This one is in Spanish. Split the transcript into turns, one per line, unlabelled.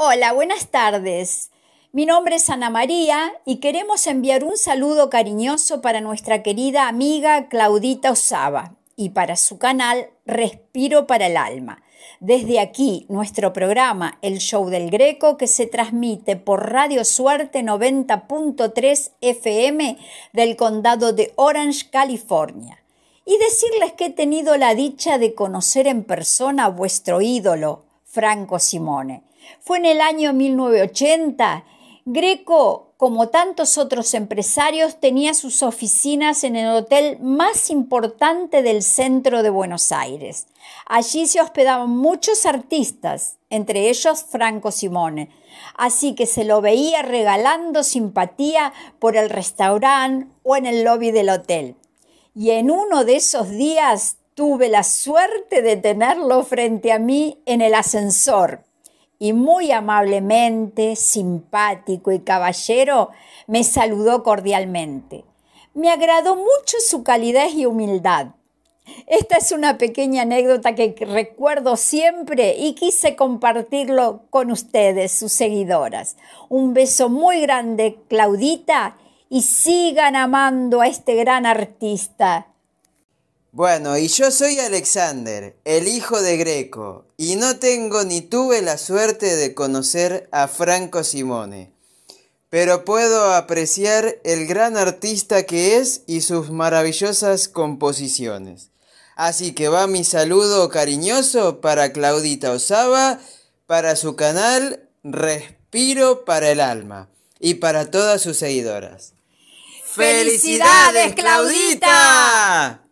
Hola, buenas tardes. Mi nombre es Ana María y queremos enviar un saludo cariñoso para nuestra querida amiga Claudita Osaba y para su canal Respiro para el Alma. Desde aquí, nuestro programa El Show del Greco, que se transmite por Radio Suerte 90.3 FM del condado de Orange, California. Y decirles que he tenido la dicha de conocer en persona a vuestro ídolo, Franco Simone fue en el año 1980. Greco, como tantos otros empresarios, tenía sus oficinas en el hotel más importante del centro de Buenos Aires. Allí se hospedaban muchos artistas, entre ellos Franco Simone, así que se lo veía regalando simpatía por el restaurante o en el lobby del hotel. Y en uno de esos días tuve la suerte de tenerlo frente a mí en el ascensor y muy amablemente, simpático y caballero, me saludó cordialmente. Me agradó mucho su calidez y humildad. Esta es una pequeña anécdota que recuerdo siempre y quise compartirlo con ustedes, sus seguidoras. Un beso muy grande, Claudita, y sigan amando a este gran artista
bueno, y yo soy Alexander, el hijo de Greco, y no tengo ni tuve la suerte de conocer a Franco Simone, pero puedo apreciar el gran artista que es y sus maravillosas composiciones. Así que va mi saludo cariñoso para Claudita Osaba, para su canal Respiro para el Alma y para todas sus seguidoras.
¡Felicidades, Claudita!